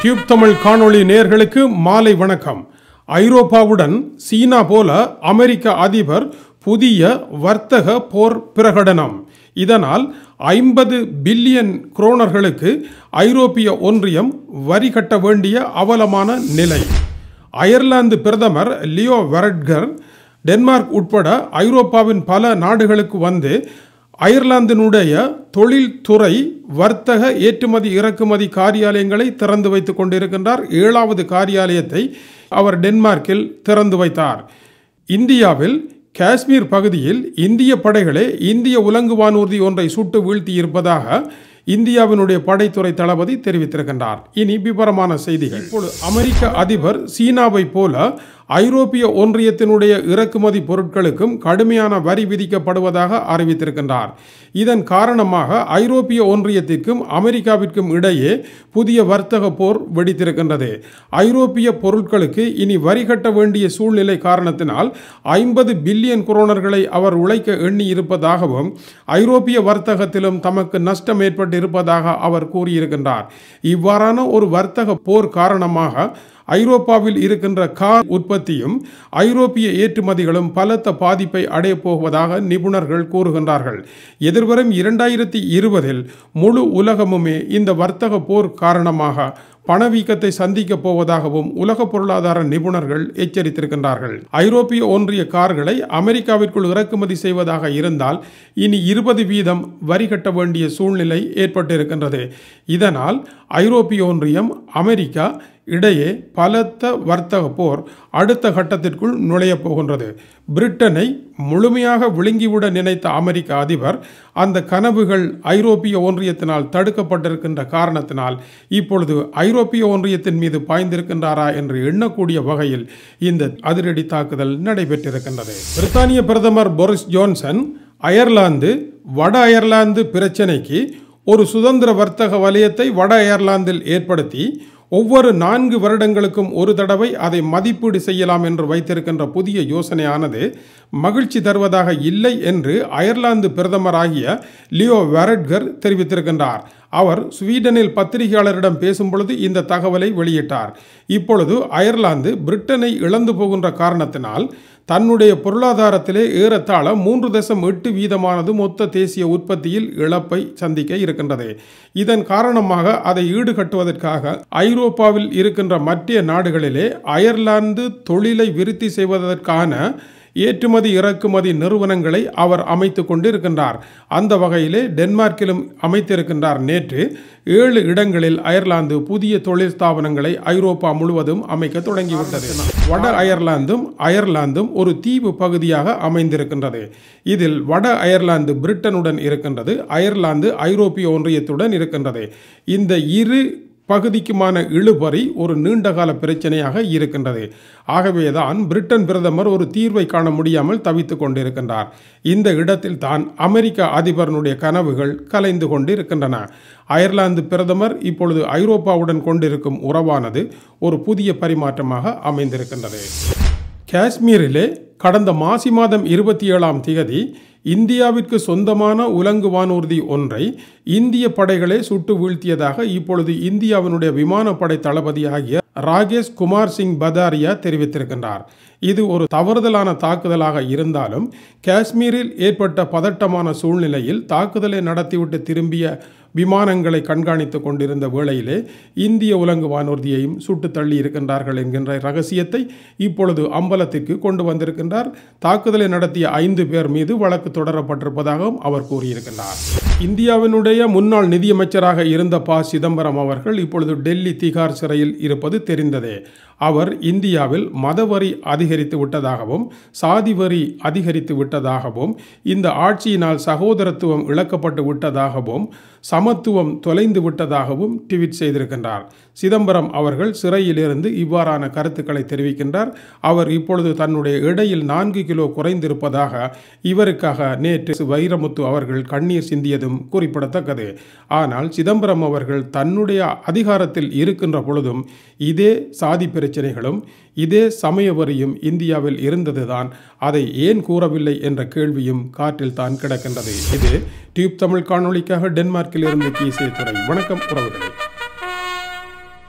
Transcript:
tube Tamil காணொளி நேர்களுக்கு மாலை வணக்கம் ஐரோப்பாவுடன் சீனா போல அமெரிக்க அதிபர் புதிய வர்த்தக போர் பிரகடனம் இதனால் ஐம்பது பில்லியன் குரோனர்களுக்கு ஐரோப்பிய ஒன்றியம் வரி கட்ட வேண்டிய அவலமான நிலை அயர்லாந்து பிரதமர் லியோ வெரட்கர் டென்மார்க் உட்பட ஐரோப்பாவின் பல நாடுகளுக்கு வந்து அயர்லாந்தினுடைய தொழில்துறை வர்த்தக ஏற்றுமதி இறக்குமதி காரியாலயங்களை திறந்து வைத்து கொண்டிருக்கின்றார் ஏழாவது காரியாலயத்தை அவர் டென்மார்க்கில் திறந்து வைத்தார் இந்தியாவில் காஷ்மீர் பகுதியில் இந்திய படைகளே இந்திய உலங்கு வானூர்தி ஒன்றை சுட்டு வீழ்த்தியிருப்பதாக இந்தியாவினுடைய படைத்துறை தளபதி தெரிவித்திருக்கின்றார் இனி விபரமான செய்திகள் இப்பொழுது அமெரிக்க அதிபர் சீனாவை போல ஐரோப்பிய ஒன்றியத்தினுடைய இறக்குமதி பொருட்களுக்கும் கடுமையான வரி விதிக்கப்படுவதாக அறிவித்திருக்கின்றார் இதன் காரணமாக ஐரோப்பிய ஒன்றியத்திற்கும் அமெரிக்காவிற்கும் இடையே புதிய வர்த்தக போர் வெடித்திருக்கின்றது ஐரோப்பிய பொருட்களுக்கு இனி வரி கட்ட வேண்டிய சூழ்நிலை காரணத்தினால் ஐம்பது பில்லியன் குரோனர்களை அவர் உழைக்க எண்ணி இருப்பதாகவும் ஐரோப்பிய வர்த்தகத்திலும் தமக்கு நஷ்டம் ஏற்பட்டிருப்பதாக அவர் கூறியிருக்கின்றார் இவ்வாறான ஒரு வர்த்தக போர் காரணமாக ஐரோப்பாவில் இருக்கின்ற கார் உற்பத்தியும் ஐரோப்பிய ஏற்றுமதிகளும் பலத்த பாதிப்பை அடையப் போவதாக நிபுணர்கள் கூறுகின்றார்கள் எதிர்வரும் இரண்டாயிரத்தி இருபதில் முழு உலகமுமே இந்த வர்த்தக போர் காரணமாக பணவீக்கத்தை சந்திக்கப் போவதாகவும் உலக பொருளாதார நிபுணர்கள் எச்சரித்திருக்கின்றார்கள் ஐரோப்பிய ஒன்றிய கார்களை அமெரிக்காவிற்குள் இறக்குமதி செய்வதாக இருந்தால் இனி இருபது வீதம் வரி கட்ட வேண்டிய சூழ்நிலை ஏற்பட்டிருக்கின்றது இதனால் ஐரோப்பிய ஒன்றியம் அமெரிக்கா இடையே பலத்த வர்த்தக போர் அடுத்த கட்டத்திற்குள் நுழையப் போகின்றது பிரிட்டனை முழுமையாக விழுங்கிவிட நினைத்த அமெரிக்க அதிபர் அந்த கனவுகள் ஐரோப்பிய ஒன்றியத்தினால் தடுக்கப்பட்டிருக்கின்ற காரணத்தினால் இப்பொழுது ஐரோ ஐரோப்பிய ஒன்றியத்தின் மீது பாய்ந்திருக்கின்றாரா என்று எண்ணக்கூடிய வகையில் இந்த அதிரடி தாக்குதல் நடைபெற்றிருக்கின்றது பிரித்தானிய பிரதமர் போரிஸ் ஜோன்சன் அயர்லாந்து வட அயர்லாந்து பிரச்சினைக்கு ஒரு சுதந்திர வர்த்தக வலயத்தை வட அயர்லாந்தில் ஏற்படுத்தி ஒவ்வொரு நான்கு வருடங்களுக்கும் ஒரு தடவை அதை மதிப்பீடு செய்யலாம் என்று வைத்திருக்கின்ற புதிய யோசனையானது மகிழ்ச்சி தருவதாக இல்லை என்று அயர்லாந்து பிரதமராகிய லியோ வெரட்கர் தெரிவித்திருக்கின்றார் அவர் ஸ்வீடனில் பத்திரிகையாளரிடம் பேசும்பொழுது இந்த தகவலை வெளியிட்டார் இப்பொழுது அயர்லாந்து பிரிட்டனை இழந்து போகின்ற காரணத்தினால் தன்னுடைய பொருளாதாரத்திலே ஏறத்தாழ மூன்று தசம் எட்டு வீதமானது மொத்த தேசிய உற்பத்தியில் இழப்பை சந்திக்க இருக்கின்றது இதன் காரணமாக அதை ஈடுகட்டுவதற்காக ஐரோப்பாவில் இருக்கின்ற மத்திய நாடுகளிலே அயர்லாந்து தொழிலை விருத்தி செய்வதற்கான ஏற்றுமதி இறக்குமதி நிறுவனங்களை அவர் அமைத்து கொண்டிருக்கின்றார் அந்த வகையிலே டென்மார்க்கிலும் அமைத்திருக்கின்றார் நேற்று ஏழு இடங்களில் அயர்லாந்து புதிய தொழில் ஸ்தாபனங்களை ஐரோப்பா முழுவதும் அமைக்க தொடங்கிவிட்டது வட அயர்லாந்தும் அயர்லாந்தும் ஒரு தீவு பகுதியாக அமைந்திருக்கின்றது இதில் வட அயர்லாந்து பிரிட்டனுடன் இருக்கின்றது அயர்லாந்து ஐரோப்பிய ஒன்றியத்துடன் இருக்கின்றது இந்த இரு பகுதிக்குமான இழுபறி ஒரு நீண்டகால பிரச்சனையாக இருக்கின்றது ஆகவேதான் பிரிட்டன் பிரதமர் ஒரு தீர்வை காண முடியாமல் தவித்து கொண்டிருக்கின்றார் இந்த இடத்தில் தான் அமெரிக்க அதிபரனுடைய கனவுகள் கலைந்து கொண்டிருக்கின்றன அயர்லாந்து பிரதமர் இப்பொழுது ஐரோப்பாவுடன் கொண்டிருக்கும் உறவானது ஒரு புதிய பரிமாற்றமாக அமைந்திருக்கின்றது காஷ்மீரிலே கடந்த மாசி மாதம் இருபத்தி ஏழாம் திகதி இந்தியாவிற்கு சொந்தமான உலங்கு வானூர்தி ஒன்றை இந்திய படைகளே சுட்டு வீழ்த்தியதாக இப்பொழுது இந்தியாவினுடைய விமானப்படை தளபதி ஆகிய ராகேஷ் குமார் சிங் பதாரியா தெரிவித்திருக்கின்றார் இது ஒரு தவறுதலான தாக்குதலாக இருந்தாலும் காஷ்மீரில் ஏற்பட்ட பதட்டமான சூழ்நிலையில் தாக்குதலை நடத்திவிட்டு திரும்பிய விமானங்களை கண்காணித்துக் கொண்டிருந்த வேளையிலே இந்திய உலங்கு வானூர்தியையும் சுட்டு தள்ளி இருக்கின்றார்கள் என்கின்ற ரகசியத்தை இப்பொழுது அம்பலத்திற்கு கொண்டு வந்திருக்கின்றார் தாக்குதலை நடத்திய ஐந்து பேர் மீது வழக்கு தொடரப்பட்டிருப்பதாகவும் அவர் கூறியிருக்கின்றார் இந்தியாவினுடைய முன்னாள் நிதியமைச்சராக இருந்த ப சிதம்பரம் அவர்கள் இப்பொழுது டெல்லி திகார் சிறையில் இருப்பது தெரிந்ததே அவர் இந்தியாவில் மதவரி அதிகரித்து விட்டதாகவும் சாதி வரி அதிகரித்து விட்டதாகவும் இந்த ஆட்சியினால் சகோதரத்துவம் இழக்கப்பட்டு விட்டதாகவும் சமத்துவம் தொலைந்து விட்டதாகவும் ட்வீட் செய்திருக்கின்றார் சிதம்பரம் அவர்கள் சிறையிலிருந்து இவ்வாறான கருத்துக்களை தெரிவிக்கின்றார் அவர் இப்பொழுது தன்னுடைய இடையில் நான்கு கிலோ குறைந்திருப்பதாக இவருக்காக நேற்று வைரமுத்து அவர்கள் கண்ணீர் சிந்தியதும் குறிப்பிடத்தக்கது ஆனால் சிதம்பரம் அவர்கள் தன்னுடைய அதிகாரத்தில் இருக்கின்ற பொழுதும் இதே சாதி பிரச்சனை பிரச்சனைகளும் இதே சமய வரியும் இந்தியாவில் இருந்ததுதான் அதை ஏன் கூறவில்லை என்ற கேள்வியும் காற்றில் தான் கிடக்கின்றது இது டியூப் தமிழ் காணொலிக்காக டென்மார்க்கில் இருந்து கீசே துறை வணக்கம் உறவுகளை